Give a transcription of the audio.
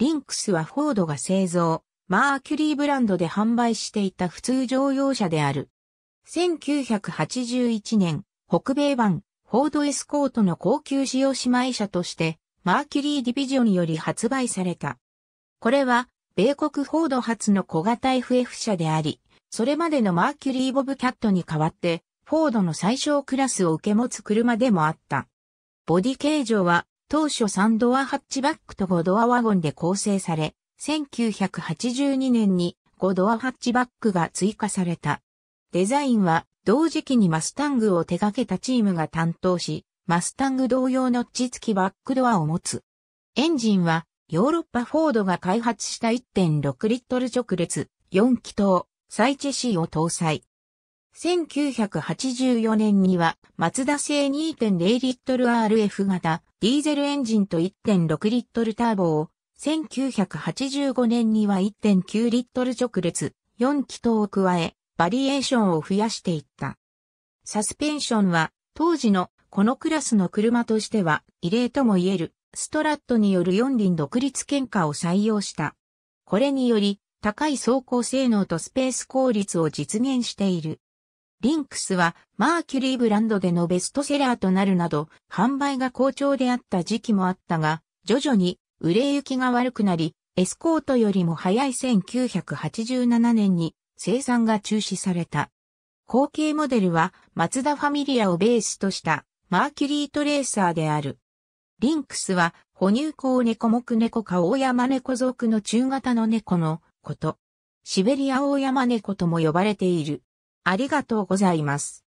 リンクスはフォードが製造、マーキュリーブランドで販売していた普通乗用車である。1981年、北米版、フォードエスコートの高級使用姉妹車として、マーキュリーディビジョンにより発売された。これは、米国フォード発の小型 FF 車であり、それまでのマーキュリーボブキャットに代わって、フォードの最小クラスを受け持つ車でもあった。ボディ形状は、当初3ドアハッチバックと5ドアワゴンで構成され、1982年に5ドアハッチバックが追加された。デザインは同時期にマスタングを手掛けたチームが担当し、マスタング同様の地付きバックドアを持つ。エンジンはヨーロッパフォードが開発した1.6リットル直列4気筒サイチェシーを搭載。1984年には、マツダ製2.0リットル RF 型ディーゼルエンジンと1.6リットルターボを、1985年には1.9リットル直列4気筒を加え、バリエーションを増やしていった。サスペンションは、当時のこのクラスの車としては異例とも言えるストラットによる4輪独立喧嘩を採用した。これにより高い走行性能とスペース効率を実現している。リンクスはマーキュリーブランドでのベストセラーとなるなど、販売が好調であった時期もあったが、徐々に売れ行きが悪くなり、エスコートよりも早い1987年に生産が中止された。後継モデルはマツダファミリアをベースとしたマーキュリートレーサーである。リンクスは哺乳孔猫目猫か大山猫族の中型の猫のこと。シベリア大山猫とも呼ばれている。ありがとうございます。